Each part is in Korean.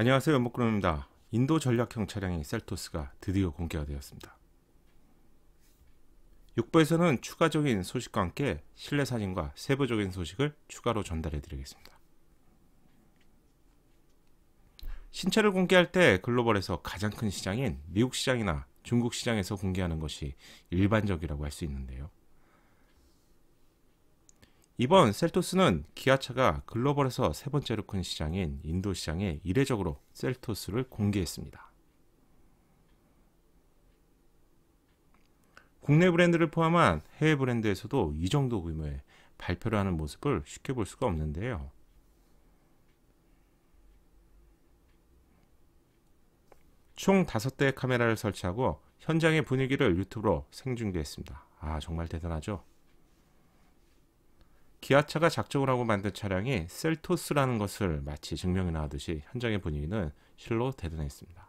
안녕하세요. 연목그룹입니다. 인도 전략형 차량인 셀토스가 드디어 공개가 되었습니다. 6부에서는 추가적인 소식과 함께 실내 사진과 세부적인 소식을 추가로 전달해 드리겠습니다. 신차를 공개할 때 글로벌에서 가장 큰 시장인 미국 시장이나 중국 시장에서 공개하는 것이 일반적이라고 할 수 있는데요. 이번 셀토스는 기아차가 글로벌에서 세 번째로 큰 시장인 인도 시장에 이례적으로 셀토스를 공개했습니다. 국내 브랜드를 포함한 해외 브랜드에서도 이 정도 규모의 발표를 하는 모습을 쉽게 볼 수가 없는데요. 총 5대의 카메라를 설치하고 현장의 분위기를 유튜브로 생중계했습니다. 아, 정말 대단하죠? 기아차가 작정을 하고 만든 차량이 셀토스라는 것을 마치 증명이 나듯이 현장의 분위기는 실로 대단했습니다.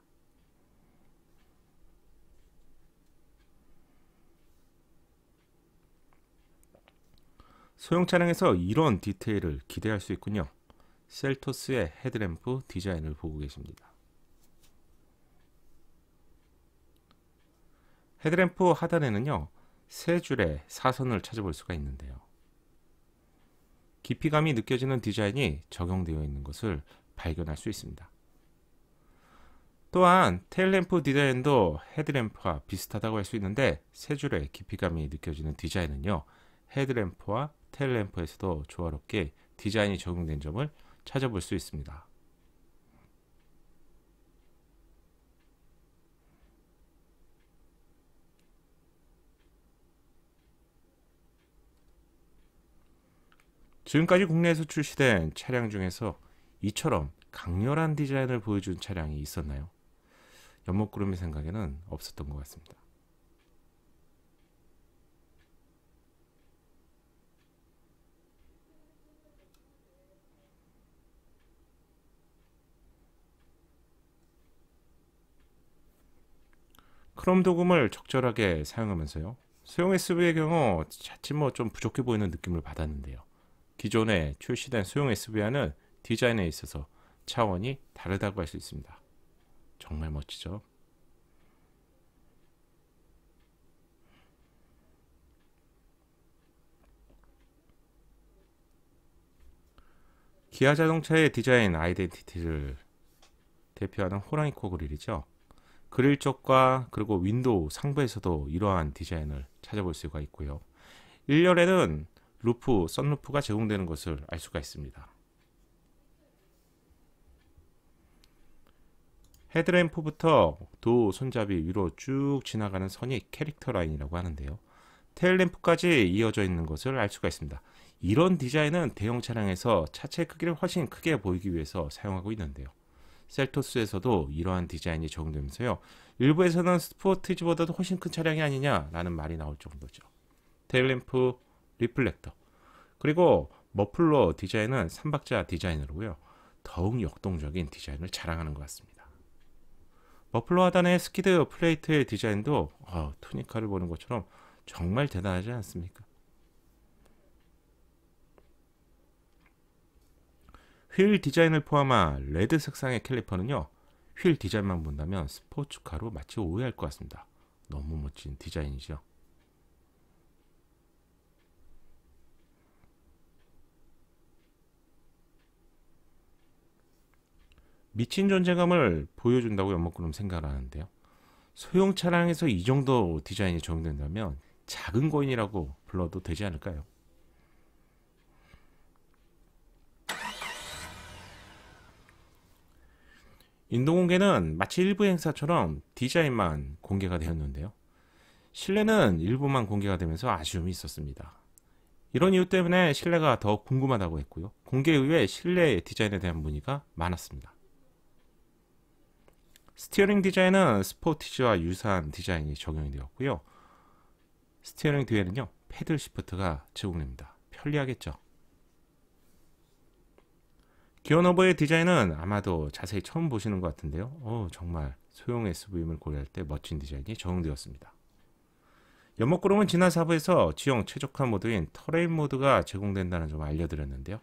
소형 차량에서 이런 디테일을 기대할 수 있군요. 셀토스의 헤드램프 디자인을 보고 계십니다. 헤드램프 하단에는요, 세 줄의 사선을 찾아볼 수가 있는데요. 깊이감이 느껴지는 디자인이 적용되어 있는 것을 발견할 수 있습니다. 또한 테일램프 디자인도 헤드램프와 비슷하다고 할 수 있는데 세 줄의 깊이감이 느껴지는 디자인은요. 헤드램프와 테일램프에서도 조화롭게 디자인이 적용된 점을 찾아볼 수 있습니다. 지금까지 국내에서 출시된 차량 중에서 이처럼 강렬한 디자인을 보여준 차량이 있었나요? 연목구름의 생각에는 없었던 것 같습니다. 크롬 도금을 적절하게 사용하면서요. 소형 SUV의 경우 자칫 뭐 좀 부족해 보이는 느낌을 받았는데요. 기존에 출시된 소형 SUV와는 디자인에 있어서 차원이 다르다고 할 수 있습니다. 정말 멋지죠? 기아 자동차의 디자인 아이덴티티를 대표하는 호랑이코 그릴이죠. 그릴 쪽과 그리고 윈도우 상부에서도 이러한 디자인을 찾아볼 수가 있고요. 1열에는 루프, 썬루프가 제공되는 것을 알 수가 있습니다. 헤드램프부터 도 손잡이 위로 쭉 지나가는 선이 캐릭터 라인이라고 하는데요. 테일램프까지 이어져 있는 것을 알 수가 있습니다. 이런 디자인은 대형 차량에서 차체 크기를 훨씬 크게 보이기 위해서 사용하고 있는데요. 셀토스에서도 이러한 디자인이 적용되면서요. 일부에서는 스포티지보다도 훨씬 큰 차량이 아니냐라는 말이 나올 정도죠. 테일램프, 리플렉터. 그리고 머플러 디자인은 삼박자 디자인으로고요. 더욱 역동적인 디자인을 자랑하는 것 같습니다. 머플러 하단의 스키드 플레이트의 디자인도 어, 투니카를 보는 것처럼 정말 대단하지 않습니까? 휠 디자인을 포함한 레드 색상의 캘리퍼는요. 휠 디자인만 본다면 스포츠카로 마치 오해할 것 같습니다. 너무 멋진 디자인이죠. 미친 존재감을 보여준다고 연목그룹 생각하는데요. 소형 차량에서 이 정도 디자인이 적용된다면 작은 거인이라고 불러도 되지 않을까요? 인도공개는 마치 일부 행사처럼 디자인만 공개가 되었는데요. 실내는 일부만 공개가 되면서 아쉬움이 있었습니다. 이런 이유 때문에 실내가 더 궁금하다고 했고요. 공개 이후에 실내 디자인에 대한 문의가 많았습니다. 스티어링 디자인은 스포티지와 유사한 디자인이 적용이 되었고요. 스티어링 뒤에는요. 패들 시프트가 제공됩니다. 편리하겠죠. 기어너버의 디자인은 아마도 자세히 처음 보시는 것 같은데요. 어, 정말 소형 SUV임을 고려할 때 멋진 디자인이 적용되었습니다. 연목구름은 지난 사부에서 지형 최적화 모드인 터레인 모드가 제공된다는 점을 알려드렸는데요.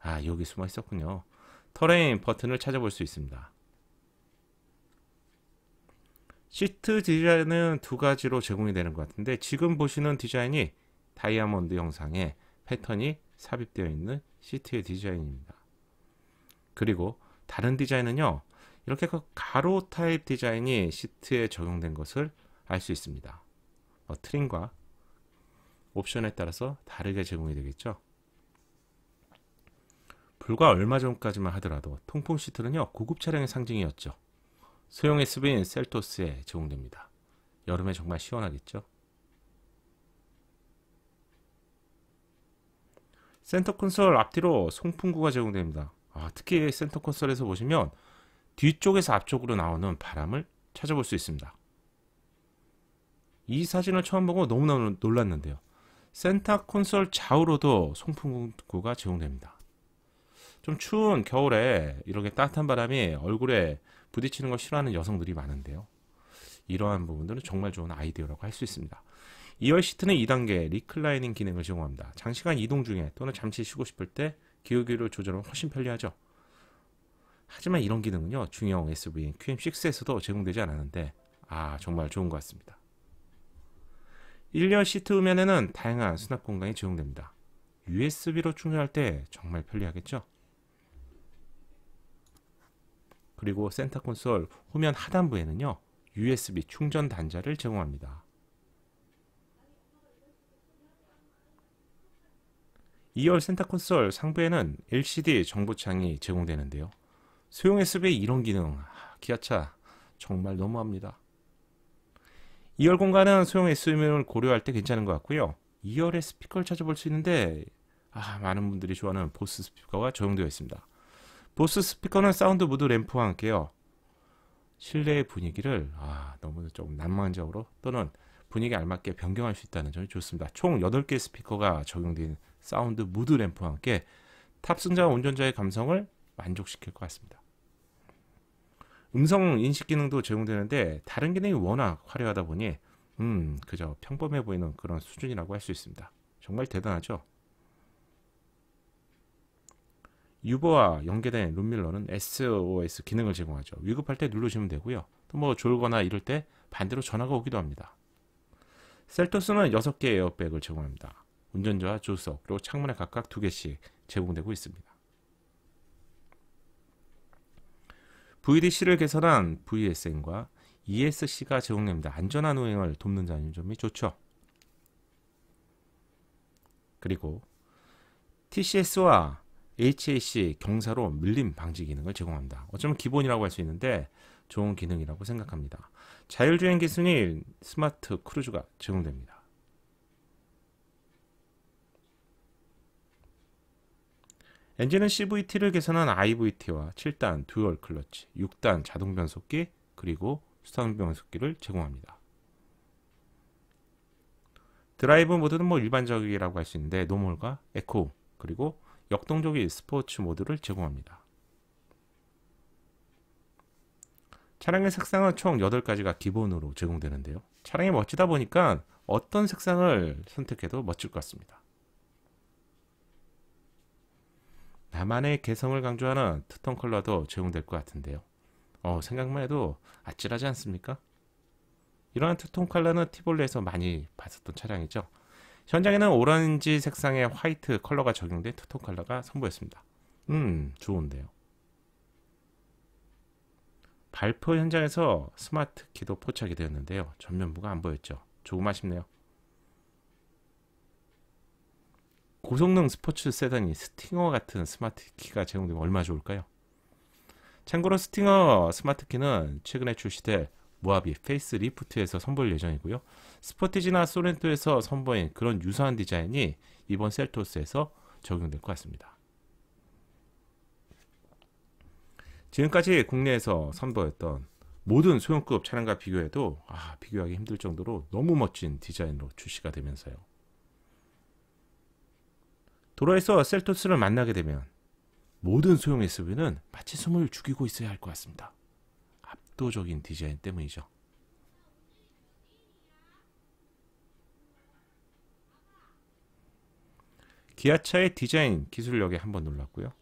아, 여기 숨어 있었군요. 터레인 버튼을 찾아볼 수 있습니다. 시트 디자인은 두 가지로 제공이 되는 것 같은데 지금 보시는 디자인이 다이아몬드 형상의 패턴이 삽입되어 있는 시트의 디자인입니다. 그리고 다른 디자인은요. 이렇게 그 가로 타입 디자인이 시트에 적용된 것을 알 수 있습니다. 어, 트림과 옵션에 따라서 다르게 제공이 되겠죠. 불과 얼마 전까지만 하더라도 통풍 시트는요. 고급 차량의 상징이었죠. 소형 SUV인 셀토스에 제공됩니다. 여름에 정말 시원하겠죠? 센터 콘솔 앞뒤로 송풍구가 제공됩니다. 아, 특히 센터 콘솔에서 보시면 뒤쪽에서 앞쪽으로 나오는 바람을 찾아볼 수 있습니다. 이 사진을 처음 보고 너무나 놀랐는데요. 센터 콘솔 좌우로도 송풍구가 제공됩니다. 좀 추운 겨울에 이렇게 따뜻한 바람이 얼굴에 부딪히는 걸 싫어하는 여성들이 많은데요. 이러한 부분들은 정말 좋은 아이디어라고 할 수 있습니다. 2열 시트는 2단계 리클라이닝 기능을 제공합니다. 장시간 이동 중에 또는 잠시 쉬고 싶을 때 기울기를 조절하면 훨씬 편리하죠. 하지만 이런 기능은요. 중형 SUV인 QM6에서도 제공되지 않았는데 아 정말 좋은 것 같습니다. 1열 시트 후면에는 다양한 수납 공간이 제공됩니다. USB로 충전할 때 정말 편리하겠죠? 그리고 센터 콘솔 후면 하단부에는요. USB 충전 단자를 제공합니다. 2열 센터 콘솔 상부에는 LCD 정보창이 제공되는데요. 소형 SUV 의 이런 기능, 기아차 정말 너무합니다. 2열 공간은 소형 SUV를 고려할 때 괜찮은 것 같고요. 2열의 스피커를 찾아볼 수 있는데 아, 많은 분들이 좋아하는 보스 스피커가 적용되어 있습니다. 보스 스피커는 사운드 모드 램프와 함께요. 실내의 분위기를 아, 너무 좀 낭만적으로 또는 분위기 알맞게 변경할 수 있다는 점이 좋습니다. 총 8개 스피커가 적용된 사운드 무드 램프와 함께 탑승자와 운전자의 감성을 만족시킬 것 같습니다. 음성 인식 기능도 제공되는데 다른 기능이 워낙 화려하다 보니 음 그저 평범해 보이는 그런 수준이라고 할 수 있습니다. 정말 대단하죠? 유버와 연계된 룸밀러는 SOS 기능을 제공하죠. 위급할 때 누르시면 되고요. 또 뭐 졸거나 이럴 때 반대로 전화가 오기도 합니다. 셀토스는 6개의 에어백을 제공합니다. 운전자와 조석, 그리고 창문에 각각 2개씩 제공되고 있습니다. VDC를 개선한 VSN과 ESC가 제공됩니다. 안전한 운행을 돕는 점이 좋죠. 그리고 TCS와 HAC 경사로 밀림 방지 기능을 제공합니다. 어쩌면 기본이라고 할 수 있는데 좋은 기능이라고 생각합니다. 자율주행 기술인 스마트 크루즈가 제공됩니다. 엔진은 CVT를 개선한 IVT와 7단 듀얼 클러치, 6단 자동 변속기, 그리고 수동 변속기를 제공합니다. 드라이브 모드는 뭐 일반적이라고 할 수 있는데 노멀과 에코 그리고 역동적인 스포츠 모드를 제공합니다. 차량의 색상은 총 8가지가 기본으로 제공되는데요. 차량이 멋지다 보니까 어떤 색상을 선택해도 멋질 것 같습니다. 나만의 개성을 강조하는 투톤 컬러도 제공될 것 같은데요. 어, 생각만 해도 아찔하지 않습니까? 이러한 투톤 컬러는 티볼레에서 많이 봤었던 차량이죠. 현장에는 오렌지 색상의 화이트 컬러가 적용된 투톤 컬러가 선보였습니다. 음, 좋은데요. 발표 현장에서 스마트 키도 포착이 되었는데요. 전면부가 안 보였죠. 조금 아쉽네요. 고성능 스포츠 세단이 스팅어 같은 스마트 키가 제공되면 얼마 나 좋을까요? 참고로 스팅어 스마트 키는 최근에 출시될 모하비 페이스리프트에서 선보일 예정이고요. 스포티지나 소렌토에서 선보인 그런 유사한 디자인이 이번 셀토스에서 적용될 것 같습니다. 지금까지 국내에서 선보였던 모든 소형급 차량과 비교해도 아, 비교하기 힘들 정도로 너무 멋진 디자인으로 출시가 되면서요. 도로에서 셀토스를 만나게 되면 모든 소형 SUV는 마치 숨을 죽이고 있어야 할 것 같습니다. 압도적인 디자인 때문이죠. 기아차의 디자인 기술력에 한번 놀랐고요.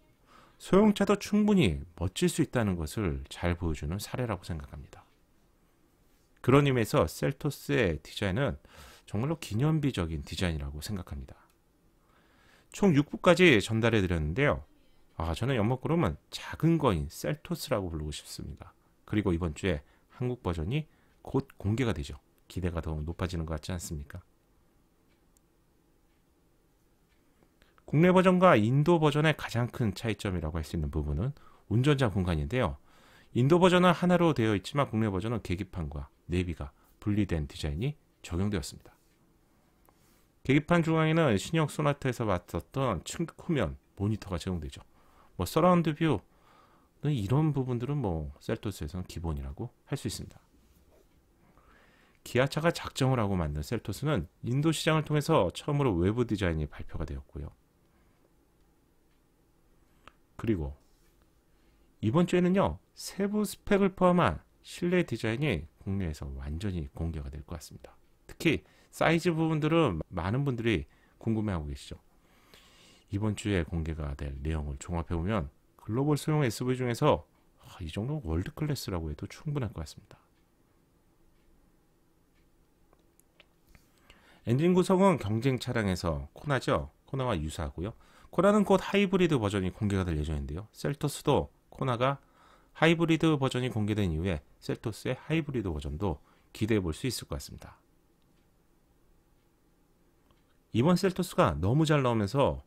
소형차도 충분히 멋질 수 있다는 것을 잘 보여주는 사례라고 생각합니다. 그런 의미에서 셀토스의 디자인은 정말로 기념비적인 디자인이라고 생각합니다. 총 6부까지 전달해 드렸는데요. 아, 저는 연목구름은 작은 거인 셀토스라고 부르고 싶습니다. 그리고 이번 주에 한국 버전이 곧 공개가 되죠. 기대가 더욱 높아지는 것 같지 않습니까? 국내 버전과 인도 버전의 가장 큰 차이점이라고 할 수 있는 부분은 운전자 공간인데요. 인도 버전은 하나로 되어 있지만 국내 버전은 계기판과 내비가 분리된 디자인이 적용되었습니다. 계기판 중앙에는 신형 소나타에서 봤었던 측 후면 모니터가 제공되죠. 뭐 서라운드 뷰, 네, 이런 부분들은 뭐 셀토스에서는 기본이라고 할 수 있습니다. 기아차가 작정을 하고 만든 셀토스는 인도 시장을 통해서 처음으로 외부 디자인이 발표가 되었고요. 그리고 이번 주에는요. 세부 스펙을 포함한 실내 디자인이 국내에서 완전히 공개가 될 것 같습니다. 특히 사이즈 부분들은 많은 분들이 궁금해하고 계시죠. 이번 주에 공개가 될 내용을 종합해보면 글로벌 소형 SUV 중에서 아, 이 정도 월드 클래스라고 해도 충분할 것 같습니다. 엔진 구성은 경쟁 차량에서 코나죠. 코나와 유사하고요. 코나는 곧 하이브리드 버전이 공개가 될 예정인데요. 셀토스도 코나가 하이브리드 버전이 공개된 이후에 셀토스의 하이브리드 버전도 기대해 볼 수 있을 것 같습니다. 이번 셀토스가 너무 잘 나오면서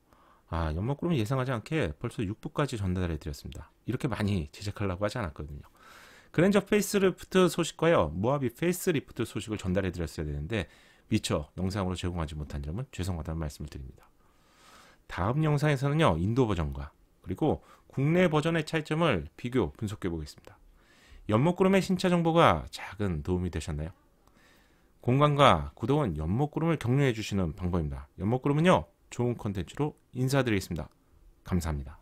아, 연목구름은 예상하지 않게 벌써 6부까지 전달해 드렸습니다. 이렇게 많이 제작하려고 하지 않았거든요. 그랜저 페이스리프트 소식과요. 모하비 페이스리프트 소식을 전달해 드렸어야 되는데 미처 영상으로 제공하지 못한 점은 죄송하다는 말씀을 드립니다. 다음 영상에서는요. 인도 버전과 그리고 국내 버전의 차이점을 비교 분석해 보겠습니다. 연목구름의 신차 정보가 작은 도움이 되셨나요? 공간과 구동은 연목구름을 격려해 주시는 방법입니다. 연목구름은요. 좋은 컨텐츠로 인사드리겠습니다. 감사합니다.